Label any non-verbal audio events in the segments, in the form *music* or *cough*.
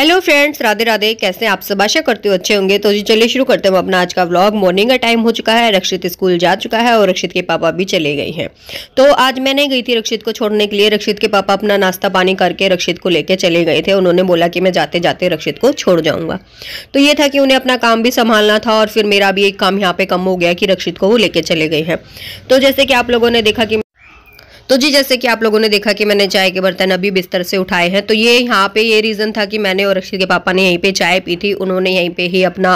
hello friends Radhe Radhe कैसे आप सब आशा करते हो अच्छे होंगे तो जी चलिए शुरू करते हैं अपना आज का व्लॉग मॉर्निंग का टाइम हो चुका है रक्षित स्कूल जा चुका है और रक्षित के पापा भी चले गए हैं तो आज मैं नहीं गई थी रक्षित को छोड़ने के लिए रक्षित के पापा अपना नाश्ता पानी करके रक्षित को लेके चले गए थे उन्होंने बोला कि मैं जाते जाते रक्षित को छोड़ जाऊंगा तो ये था कि उन्हें अपना काम भी संभालना था और फिर मेरा भी एक काम यहाँ पे कम हो गया कि रक्षित को वो लेके चले गए हैं तो जैसे कि आप लोगों ने देखा कि तो जी जैसे कि आप लोगों ने देखा कि मैंने चाय के बर्तन अभी बिस्तर से उठाए हैं तो ये यहाँ पे ये रीज़न था कि मैंने और अक्षित के पापा ने यहीं पे चाय पी थी उन्होंने यहीं पे ही अपना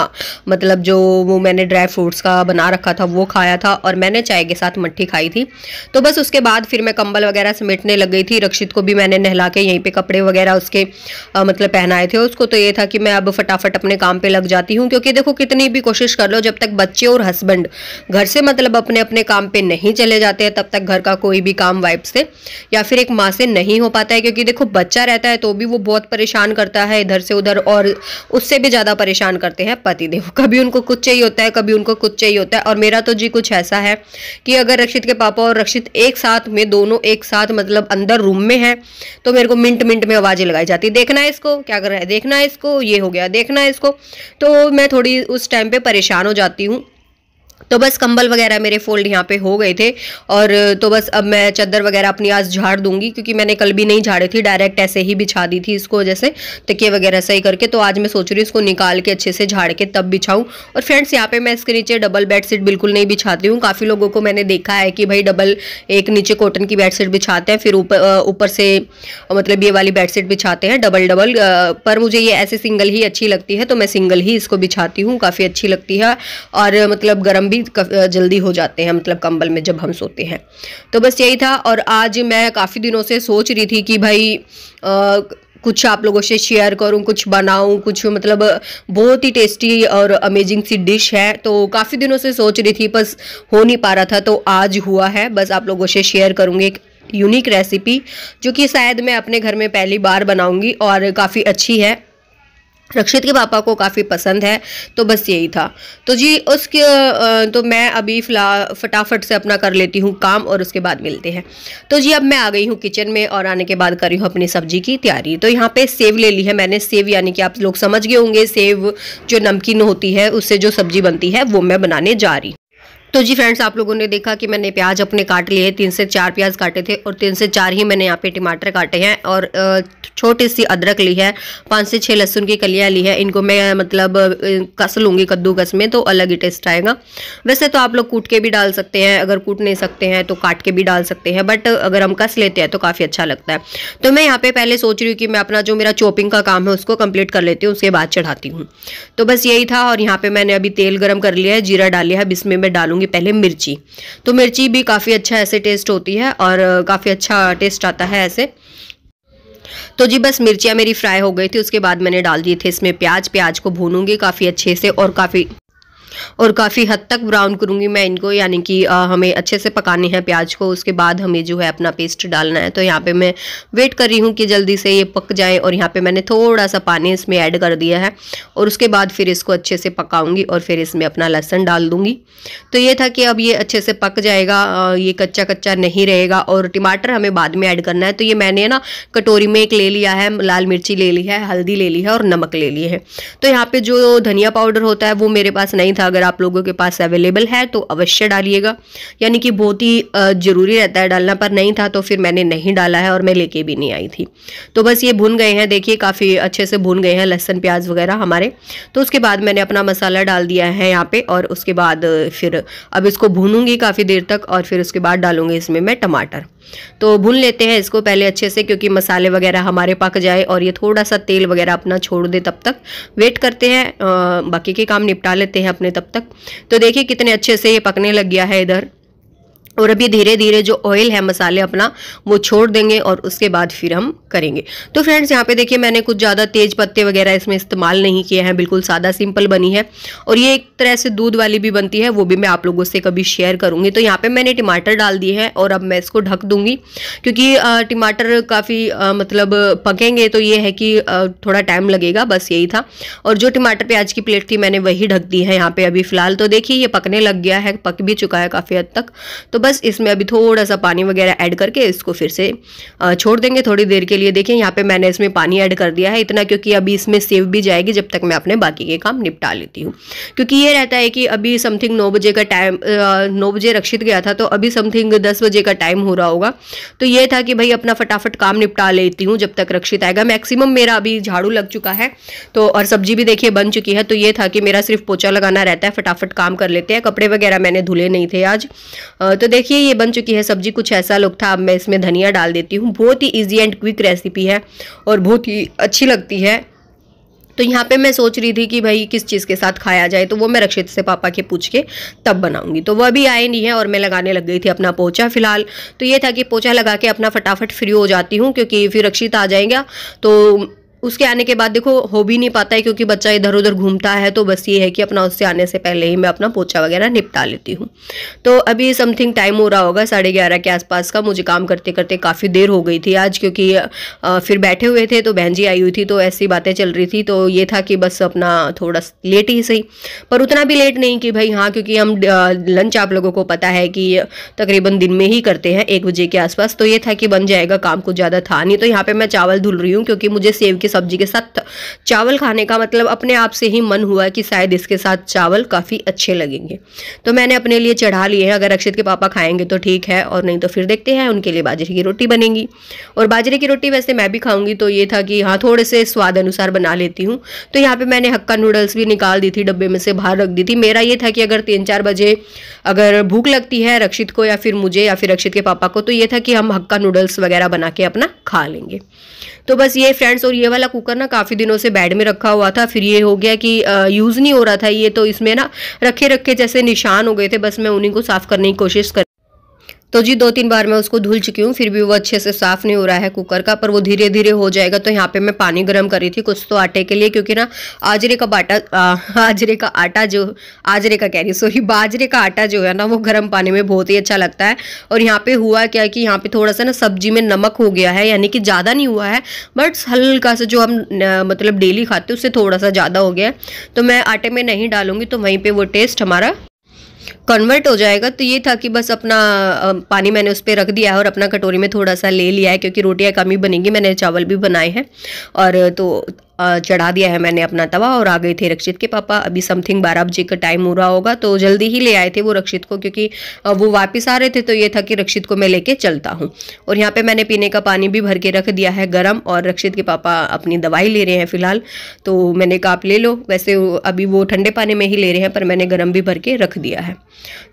मतलब जो वो मैंने ड्राई फ्रूट्स का बना रखा था वो खाया था और मैंने चाय के साथ मट्ठी खाई थी तो बस उसके बाद फिर मैं कंबल वगैरह समेटने लग गई थी रक्षित को भी मैंने नहला के यहीं पर कपड़े वगैरह उसके आ, मतलब पहनाए थे उसको तो ये था कि मैं अब फटाफट अपने काम पर लग जाती हूँ क्योंकि देखो कितनी भी कोशिश कर लो जब तक बच्चे और हस्बैंड घर से मतलब अपने अपने काम पर नहीं चले जाते हैं तब तक घर का कोई भी काम वाइप से या फिर एक माँ से नहीं हो पाता है क्योंकि देखो बच्चा रहता है तो भी वो बहुत परेशान करता है इधर से उधर और उससे भी ज़्यादा परेशान करते हैं पतिदेव *laughs* कभी उनको कुछ चाहिए होता है कभी उनको कुछ चाहिए होता है और मेरा तो जी कुछ ऐसा है कि अगर रक्षित के पापा और रक्षित एक साथ में दोनों एक साथ मतलब अंदर रूम में है तो मेरे को मिनट मिनट में आवाज़ें लगाई जाती है देखना है इसको क्या कर रहा है देखना है इसको ये हो गया देखना है इसको तो मैं थोड़ी उस टाइम पर परेशान हो जाती हूँ तो बस कंबल वगैरह मेरे फोल्ड यहाँ पे हो गए थे और तो बस अब मैं चादर वगैरह अपनी आज झाड़ दूंगी क्योंकि मैंने कल भी नहीं झाड़ी थी डायरेक्ट ऐसे ही बिछा दी थी इसको जैसे तकिए वगैरह सही करके तो आज मैं सोच रही हूँ इसको निकाल के अच्छे से झाड़ के तब बिछाऊँ और फ्रेंड्स यहाँ पे मैं इसके नीचे डबल बेड बिल्कुल नहीं बिछाती हूँ काफ़ी लोगों को मैंने देखा है कि भाई डबल एक नीचे कॉटन की बेड बिछाते हैं फिर ऊपर ऊपर से मतलब ये वाली बेड बिछाते हैं डबल डबल पर मुझे ये ऐसे सिंगल ही अच्छी लगती है तो मैं सिंगल ही इसको बिछाती हूँ काफ़ी अच्छी लगती है और मतलब गर्म हम भी जल्दी हो जाते हैं मतलब कंबल में जब हम सोते हैं तो बस यही था और आज मैं काफ़ी दिनों से सोच रही थी कि भाई आ, कुछ आप लोगों से शेयर करूं कुछ बनाऊं कुछ मतलब बहुत ही टेस्टी और अमेजिंग सी डिश है तो काफ़ी दिनों से सोच रही थी बस हो नहीं पा रहा था तो आज हुआ है बस आप लोगों से शेयर करूंगी एक यूनिक रेसिपी जो कि शायद मैं अपने घर में पहली बार बनाऊंगी और काफ़ी अच्छी है रक्षित के पापा को काफ़ी पसंद है तो बस यही था तो जी उसके तो मैं अभी फिलहाल फटाफट से अपना कर लेती हूँ काम और उसके बाद मिलते हैं तो जी अब मैं आ गई हूँ किचन में और आने के बाद कर रही हूँ अपनी सब्जी की तैयारी तो यहाँ पे सेव ले ली है मैंने सेव यानी कि आप लोग समझ गए होंगे सेव जो नमकीन होती है उससे जो सब्जी बनती है वो मैं बनाने जा रही तो जी फ्रेंड्स आप लोगों ने देखा कि मैंने प्याज अपने काट लिए तीन से चार प्याज काटे थे और तीन से चार ही मैंने यहाँ पे टमाटर काटे हैं और छोटी सी अदरक ली है पांच से छह लहसुन की कलियां ली है इनको मैं मतलब कस कद्दू कद्दूकस में तो अलग ही टेस्ट आएगा वैसे तो आप लोग कूट के भी डाल सकते हैं अगर कूट नहीं सकते हैं तो काट के भी डाल सकते हैं बट अगर हम कस लेते हैं तो काफ़ी अच्छा लगता है तो मैं यहाँ पे पहले सोच रही हूँ कि मैं अपना जो मेरा चॉपिंग का काम है उसको कंप्लीट कर लेती हूँ उसके बाद चढ़ाती हूँ तो बस यही था और यहाँ पे मैंने अभी तेल गर्म कर लिया है जीरा डाल लिया है बिस्में में मैं डालूंगी डालूंगी पहले मिर्ची तो मिर्ची भी काफ़ी अच्छा ऐसे टेस्ट होती है और काफ़ी अच्छा टेस्ट आता है ऐसे तो जी बस मिर्चियाँ मेरी फ्राई हो गई थी उसके बाद मैंने डाल दिए थे इसमें प्याज प्याज को भूनूंगी काफ़ी अच्छे से और काफ़ी और काफ़ी हद तक ब्राउन करूँगी मैं इनको यानी कि हमें अच्छे से पकाने हैं प्याज को उसके बाद हमें जो है अपना पेस्ट डालना है तो यहाँ पे मैं वेट कर रही हूँ कि जल्दी से ये पक जाए और यहाँ पे मैंने थोड़ा सा पानी इसमें ऐड कर दिया है और उसके बाद फिर इसको अच्छे से पकाऊंगी और फिर इसमें अपना लहसन डाल दूँगी तो ये था कि अब ये अच्छे से पक जाएगा ये कच्चा कच्चा नहीं रहेगा और टमाटर हमें बाद में ऐड करना है तो ये मैंने ना कटोरी में एक ले लिया है लाल मिर्ची ले ली है हल्दी ले ली है और नमक ले ली है तो यहाँ पे जो धनिया पाउडर होता है वो मेरे पास नहीं था अगर आप लोगों के पास अवेलेबल है तो अवश्य डालिएगा यानी कि बहुत ही ज़रूरी रहता है डालना पर नहीं था तो फिर मैंने नहीं डाला है और मैं लेके भी नहीं आई थी तो बस ये भुन गए हैं देखिए काफ़ी अच्छे से भुन गए हैं लहसन प्याज वगैरह हमारे तो उसके बाद मैंने अपना मसाला डाल दिया है यहाँ पे और उसके बाद फिर अब इसको भूनूंगी काफ़ी देर तक और फिर उसके बाद डालूंगी इसमें मैं टमाटर तो भून लेते हैं इसको पहले अच्छे से क्योंकि मसाले वगैरह हमारे पक जाए और ये थोड़ा सा तेल वगैरह अपना छोड़ दे तब तक वेट करते हैं बाकी के काम निपटा लेते हैं अपने तब तक तो देखिए कितने अच्छे से ये पकने लग गया है इधर और अभी धीरे धीरे जो ऑयल है मसाले अपना वो छोड़ देंगे और उसके बाद फिर हम करेंगे तो फ्रेंड्स यहाँ पे देखिए मैंने कुछ ज़्यादा तेज पत्ते वगैरह इसमें इस्तेमाल नहीं किए हैं बिल्कुल सादा सिंपल बनी है और ये एक तरह से दूध वाली भी बनती है वो भी मैं आप लोगों से कभी शेयर करूँगी तो यहाँ पर मैंने टमाटर डाल दिए हैं और अब मैं इसको ढक दूँगी क्योंकि टमाटर काफ़ी मतलब पकेंगे तो ये है कि थोड़ा टाइम लगेगा बस यही था और जो टमाटर प्याज की प्लेट थी मैंने वही ढक दी है यहाँ पर अभी फ़िलहाल तो देखिए ये पकने लग गया है पक भी चुका है काफ़ी हद तक तो बस इसमें अभी थोड़ा सा पानी वगैरह ऐड करके इसको फिर से छोड़ देंगे थोड़ी देर के लिए देखिए यहाँ पे मैंने इसमें पानी ऐड कर दिया है इतना क्योंकि अभी इसमें सेव भी जाएगी जब तक मैं अपने बाकी के काम निपटा लेती हूँ क्योंकि ये रहता है कि अभी समथिंग नौ बजे का टाइम नौ बजे रक्षित गया था तो अभी समथिंग दस बजे का टाइम हो रहा होगा तो ये था कि भाई अपना फटाफट काम निपटा लेती हूँ जब तक रक्षित आएगा मैक्सिमम मेरा अभी झाड़ू लग चुका है तो और सब्जी भी देखिए बन चुकी है तो ये था कि मेरा सिर्फ पोचा लगाना रहता है फटाफट काम कर लेते हैं कपड़े वगैरह मैंने धुले नहीं थे आज तो देखिए ये बन चुकी है सब्जी कुछ ऐसा लुक था अब मैं इसमें धनिया डाल देती हूँ बहुत ही ईजी एंड क्विक रेसिपी है और बहुत ही अच्छी लगती है तो यहाँ पे मैं सोच रही थी कि भाई किस चीज़ के साथ खाया जाए तो वो मैं रक्षित से पापा के पूछ के तब बनाऊंगी तो वह अभी आए नहीं है और मैं लगाने लग गई थी अपना पोचा फिलहाल तो ये था कि पोचा लगा के अपना फटाफट फ्री हो जाती हूँ क्योंकि फिर रक्षित आ जाएगा तो उसके आने के बाद देखो हो भी नहीं पाता है क्योंकि बच्चा इधर उधर घूमता है तो बस ये है कि अपना उससे आने से पहले ही मैं अपना पोछा वगैरह निपटा लेती हूँ तो अभी समथिंग टाइम हो रहा होगा साढ़े ग्यारह के आसपास का मुझे काम करते करते काफ़ी देर हो गई थी आज क्योंकि फिर बैठे हुए थे तो बहन जी आई हुई थी तो ऐसी बातें चल रही थी तो ये था कि बस अपना थोड़ा लेट ही सही पर उतना भी लेट नहीं कि भाई हाँ क्योंकि हम लंच आप लोगों को पता है कि तकरीबन दिन में ही करते हैं एक बजे के आसपास तो ये था कि बन जाएगा काम कुछ ज़्यादा था नहीं तो यहाँ पर मैं चावल धुल रही हूँ क्योंकि मुझे सेव के सब्जी के साथ चावल खाने का मतलब अपने आप से ही मन हुआ कि शायद इसके साथ चावल काफ़ी अच्छे लगेंगे तो मैंने अपने लिए चढ़ा लिए हैं अगर अक्षित के पापा खाएंगे तो ठीक है और नहीं तो फिर देखते हैं उनके लिए बाजरे की रोटी बनेगी और बाजरे की रोटी वैसे मैं भी खाऊंगी तो ये था कि हाँ थोड़े से स्वाद अनुसार बना लेती हूँ तो यहाँ पर मैंने हक्का नूडल्स भी निकाल दी थी डब्बे में से बाहर रख दी थी मेरा ये था कि अगर तीन चार बजे अगर भूख लगती है रक्षित को या फिर मुझे या फिर रक्षित के पापा को तो ये था कि हम हक्का नूडल्स वगैरह बना के अपना खा लेंगे तो बस ये फ्रेंड्स और ये वाला कुकर ना काफ़ी दिनों से बेड में रखा हुआ था फिर ये हो गया कि यूज़ नहीं हो रहा था ये तो इसमें ना रखे रखे जैसे निशान हो गए थे बस मैं उन्हीं को साफ़ करने की कोशिश कर तो जी दो तीन बार मैं उसको धुल चुकी हूँ फिर भी वो अच्छे से साफ़ नहीं हो रहा है कुकर का पर वो धीरे धीरे हो जाएगा तो यहाँ पे मैं पानी गर्म कर रही थी कुछ तो आटे के लिए क्योंकि ना आजरे का बाटा आजरे का आटा जो आजरे का कह रही सॉरी बाजरे का आटा जो है ना वो गर्म पानी में बहुत ही अच्छा लगता है और यहाँ पे हुआ क्या कि यहाँ पे थोड़ा सा ना सब्जी में नमक हो गया है यानी कि ज़्यादा नहीं हुआ है बट हल्का सा जो हम मतलब डेली खाते उससे थोड़ा सा ज़्यादा हो गया है तो मैं आटे में नहीं डालूंगी तो वहीं पर वो टेस्ट हमारा कन्वर्ट हो जाएगा तो ये था कि बस अपना पानी मैंने उस पर रख दिया है और अपना कटोरी में थोड़ा सा ले लिया है क्योंकि रोटियाँ कम ही बनेंगी मैंने चावल भी बनाए हैं और तो चढ़ा दिया है मैंने अपना तवा और आ गए थे रक्षित के पापा अभी समथिंग बारह बजे का टाइम हो रहा होगा तो जल्दी ही ले आए थे वो रक्षित को क्योंकि वो वापस आ रहे थे तो ये था कि रक्षित को मैं लेके चलता हूँ और यहाँ पे मैंने पीने का पानी भी भर के रख दिया है गर्म और रक्षित के पापा अपनी दवाई ले रहे हैं फिलहाल तो मैंने कहा आप ले लो वैसे अभी वो ठंडे पानी में ही ले रहे हैं पर मैंने गर्म भी भर के रख दिया है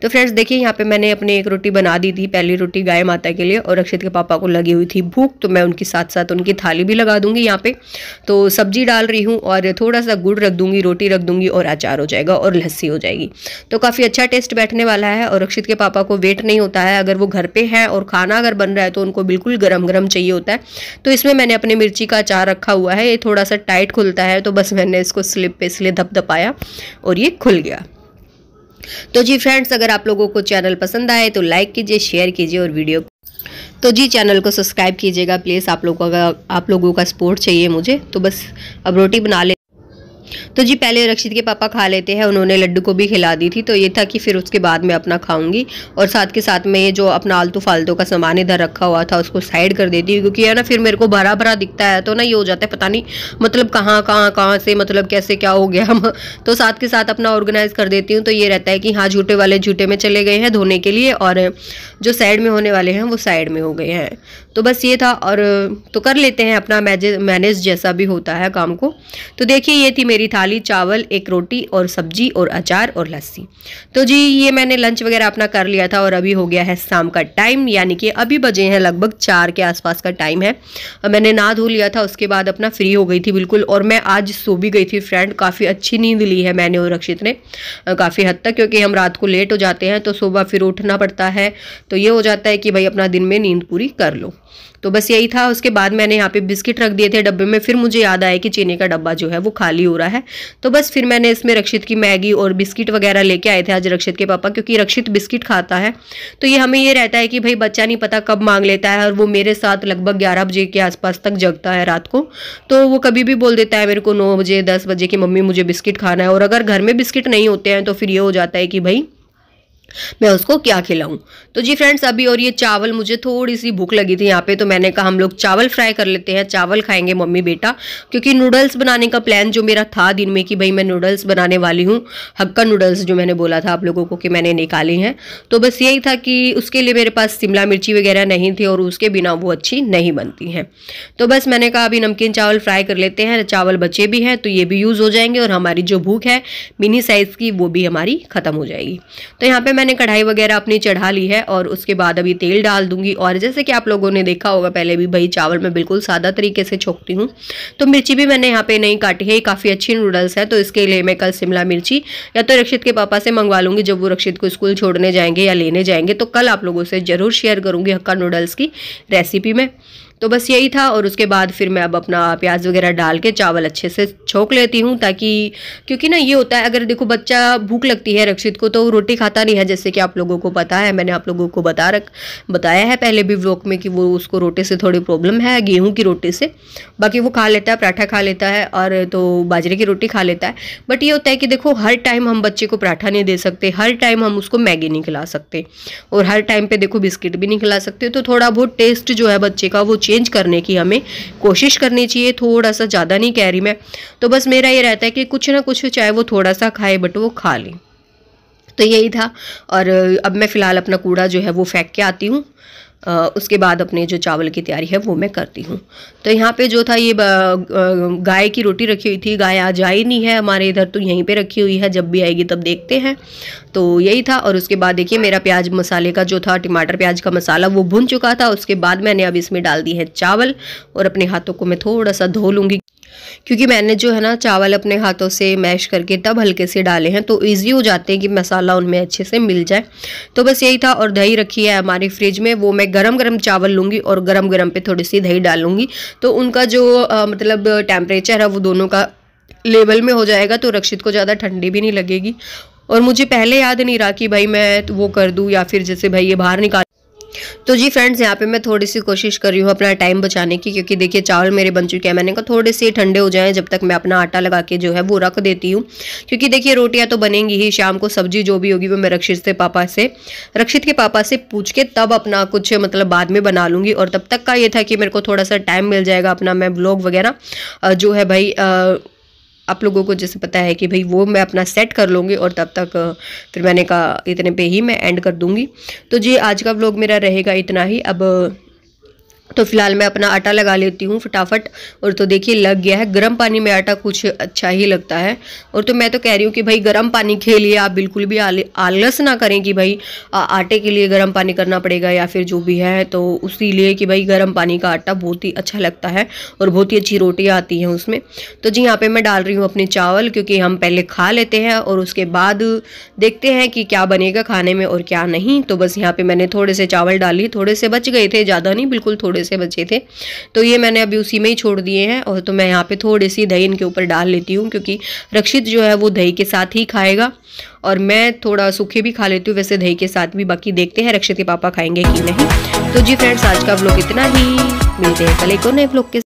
तो फ्रेंड्स देखिए यहाँ पे मैंने अपनी एक रोटी बना दी थी पहली रोटी गाय माता के लिए और रक्षित के पापा को लगी हुई थी भूख तो मैं उनके साथ साथ उनकी थाली भी लगा दूंगी यहाँ पे तो सब सब्जी डाल रही हूँ और थोड़ा सा गुड़ रख दूंगी रोटी रख दूंगी और अचार हो जाएगा और लस्सी हो जाएगी तो काफ़ी अच्छा टेस्ट बैठने वाला है और रक्षित के पापा को वेट नहीं होता है अगर वो घर पर हैं और खाना अगर बन रहा है तो उनको बिल्कुल गर्म गर्म चाहिए होता है तो इसमें मैंने अपने मिर्ची का अचार रखा हुआ है ये थोड़ा सा टाइट खुलता है तो बस मैंने इसको स्लिप पे इसलिए धप धपाया और ये खुल गया तो जी फ्रेंड्स अगर आप लोगों को चैनल पसंद आए तो लाइक कीजिए शेयर कीजिए और वीडियो तो जी चैनल को सब्सक्राइब कीजिएगा प्लीज़ आप लोगों का आप लोगों का सपोर्ट चाहिए मुझे तो बस अब रोटी बना ले तो जी पहले रक्षित के पापा खा लेते हैं उन्होंने लड्डू को भी खिला दी थी तो ये था कि फिर उसके बाद मैं अपना खाऊंगी और साथ के साथ मैं ये जो अपना आलतू फालतू का सामान इधर रखा हुआ था उसको साइड कर देती हूँ क्योंकि है ना फिर मेरे को भरा भरा दिखता है तो ना ये हो जाता है पता नहीं मतलब कहाँ कहाँ कहाँ से मतलब कैसे क्या हो गया हम *laughs* तो साथ के साथ अपना ऑर्गेनाइज कर देती हूँ तो ये रहता है कि हाँ झूठे वाले झूठे में चले गए हैं धोने के लिए और जो साइड में होने वाले हैं वो साइड में हो गए हैं तो बस ये था और तो कर लेते हैं अपना मैनेज जैसा भी होता है काम को तो देखिए ये थी मेरी थाली चावल एक रोटी और सब्जी और अचार और लस्सी तो जी ये मैंने लंच वगैरह अपना कर लिया था और अभी हो गया है शाम का टाइम यानी कि अभी बजे हैं लगभग चार के आसपास का टाइम है और मैंने नहा धो लिया था उसके बाद अपना फ्री हो गई थी बिल्कुल और मैं आज सो भी गई थी फ्रेंड काफ़ी अच्छी नींद ली है मैंने और रक्षित ने काफ़ी हद तक क्योंकि हम रात को लेट हो जाते हैं तो सुबह फिर उठना पड़ता है तो ये हो जाता है कि भाई अपना दिन में नींद पूरी कर लो तो बस यही था उसके बाद मैंने यहाँ पे बिस्किट रख दिए थे डब्बे में फिर मुझे याद आया कि चीनी का डब्बा जो है वो खाली हो रहा है तो बस फिर मैंने इसमें रक्षित की मैगी और बिस्किट वगैरह लेके आए थे आज रक्षित के पापा क्योंकि रक्षित बिस्किट खाता है तो ये हमें ये रहता है कि भाई बच्चा नहीं पता कब मांग लेता है और वो मेरे साथ लगभग ग्यारह बजे के आसपास तक जगता है रात को तो वो कभी भी बोल देता है मेरे को नौ बजे दस बजे की मम्मी मुझे बिस्किट खाना है और अगर घर में बिस्किट नहीं होते हैं तो फिर ये हो जाता है कि भाई मैं उसको क्या खिलाऊं तो जी फ्रेंड्स अभी और ये चावल मुझे थोड़ी सी भूख लगी थी यहाँ पे तो मैंने कहा हम लोग चावल फ्राई कर लेते हैं चावल खाएंगे मम्मी बेटा क्योंकि नूडल्स बनाने का प्लान जो मेरा था दिन में कि भाई मैं नूडल्स बनाने वाली हूँ हक्का नूडल्स जो मैंने बोला था आप लोगों को कि मैंने निकाली हैं तो बस यही था कि उसके लिए मेरे पास शिमला मिर्ची वगैरह नहीं थी और उसके बिना वो अच्छी नहीं बनती हैं तो बस मैंने कहा अभी नमकीन चावल फ्राई कर लेते हैं चावल बचे भी हैं तो ये भी यूज़ हो जाएंगे और हमारी जो भूख है मिनी साइज़ की वो भी हमारी ख़त्म हो जाएगी तो यहाँ पर मैंने कढ़ाई वगैरह अपनी चढ़ा ली है और उसके बाद अभी तेल डाल दूंगी और जैसे कि आप लोगों ने देखा होगा पहले भी भाई चावल मैं बिल्कुल सादा तरीके से छोंकती हूँ तो मिर्ची भी मैंने यहाँ पे नहीं काटी है काफ़ी अच्छी नूडल्स है तो इसके लिए मैं कल शिमला मिर्ची या तो रक्षित के पापा से मंगवा लूंगी जब वो रक्षित को स्कूल छोड़ने जाएंगे या लेने जाएंगे तो कल आप लोगों से ज़रूर शेयर करूंगी हक्का नूडल्स की रेसिपी में तो बस यही था और उसके बाद फिर मैं अब अपना प्याज वगैरह डाल के चावल अच्छे से छोंक लेती हूँ ताकि क्योंकि ना ये होता है अगर देखो बच्चा भूख लगती है रक्षित को तो रोटी खाता नहीं है जैसे कि आप लोगों को पता है मैंने आप लोगों को बता रख बताया है पहले भी व्लॉग में कि वो उसको रोटी से थोड़ी प्रॉब्लम है गेहूँ की रोटी से बाकी वो खा लेता है पराठा खा लेता है और तो बाजरे की रोटी खा लेता है बट ये होता है कि देखो हर टाइम हम बच्चे को पराठा नहीं दे सकते हर टाइम हम उसको मैगी नहीं खिला सकते और हर टाइम पर देखो बिस्किट भी नहीं खिला सकते तो थोड़ा बहुत टेस्ट जो है बच्चे का वो चेंज करने की हमें कोशिश करनी चाहिए थोड़ा सा ज़्यादा नहीं कह रही मैं तो बस मेरा ये रहता है कि कुछ ना कुछ चाहे वो थोड़ा सा खाए बट वो खा लें तो यही था और अब मैं फ़िलहाल अपना कूड़ा जो है वो फेंक के आती हूँ उसके बाद अपने जो चावल की तैयारी है वो मैं करती हूँ तो यहाँ पे जो था ये गाय की रोटी रखी हुई थी गाय आज आई नहीं है हमारे इधर तो यहीं पे रखी हुई है जब भी आएगी तब देखते हैं तो यही था और उसके बाद देखिए मेरा प्याज मसाले का जो था टमाटर प्याज का मसाला वो भुन चुका था उसके बाद मैंने अब इसमें डाल दी है चावल और अपने हाथों को मैं थोड़ा सा धो लूँगी क्योंकि मैंने जो है ना चावल अपने हाथों से मैश करके तब हल्के से डाले हैं तो ईजी हो जाते हैं कि मसाला उनमें अच्छे से मिल जाए तो बस यही था और दही रखी है हमारे फ्रिज में वो मैं गर्म गर्म चावल लूँगी और गर्म गर्म पे थोड़ी सी दही डालूंगी तो उनका जो आ, मतलब टेम्परेचर है वो दोनों का लेवल में हो जाएगा तो रक्षित को ज़्यादा ठंडी भी नहीं लगेगी और मुझे पहले याद नहीं रहा कि भाई मैं तो वो कर दूँ या फिर जैसे भाई ये बाहर निकाल तो जी फ्रेंड्स यहाँ पे मैं थोड़ी सी कोशिश कर रही हूँ अपना टाइम बचाने की क्योंकि देखिए चावल मेरे बन चुके हैं मैंने कहा थोड़े से ठंडे हो जाएँ जब तक मैं अपना आटा लगा के जो है वो रख देती हूँ क्योंकि देखिए रोटियाँ तो बनेंगी ही शाम को सब्जी जो भी होगी वो मैं रक्षित से पापा से रक्षित के पापा से पूछ के तब अपना कुछ मतलब बाद में बना लूँगी और तब तक का ये था कि मेरे को थोड़ा सा टाइम मिल जाएगा अपना मैं ब्लॉग वगैरह जो है भाई आप लोगों को जैसे पता है कि भाई वो मैं अपना सेट कर लूँगी और तब तक फिर मैंने कहा इतने पे ही मैं एंड कर दूँगी तो जी आज का व्लॉग मेरा रहेगा इतना ही अब तो फिलहाल मैं अपना आटा लगा लेती हूँ फटाफट और तो देखिए लग गया है गर्म पानी में आटा कुछ अच्छा ही लगता है और तो मैं तो कह रही हूँ कि भाई गर्म पानी के लिए आप बिल्कुल भी आलस ना करें कि भाई आ, आटे के लिए गर्म पानी करना पड़ेगा या फिर जो भी है तो उसी लिए कि भाई गर्म पानी का आटा बहुत ही अच्छा लगता है और बहुत ही अच्छी रोटियाँ आती हैं उसमें तो जी यहाँ पर मैं डाल रही हूँ अपने चावल क्योंकि हम पहले खा लेते हैं और उसके बाद देखते हैं कि क्या बनेगा खाने में और क्या नहीं तो बस यहाँ पर मैंने थोड़े से चावल डाली थोड़े से बच गए थे ज़्यादा नहीं बिल्कुल थोड़े थोड़े से बचे थे तो ये मैंने अभी उसी में ही छोड़ दिए हैं और तो मैं यहाँ पे थोड़ी सी दही इनके ऊपर डाल लेती हूँ क्योंकि रक्षित जो है वो दही के साथ ही खाएगा और मैं थोड़ा सूखे भी खा लेती हूँ वैसे दही के साथ भी बाकी देखते हैं रक्षित के पापा खाएंगे कि नहीं तो जी फ्रेंड्स आज का ब्लॉग इतना ही मिलते हैं कल एक और नए ब्लॉग के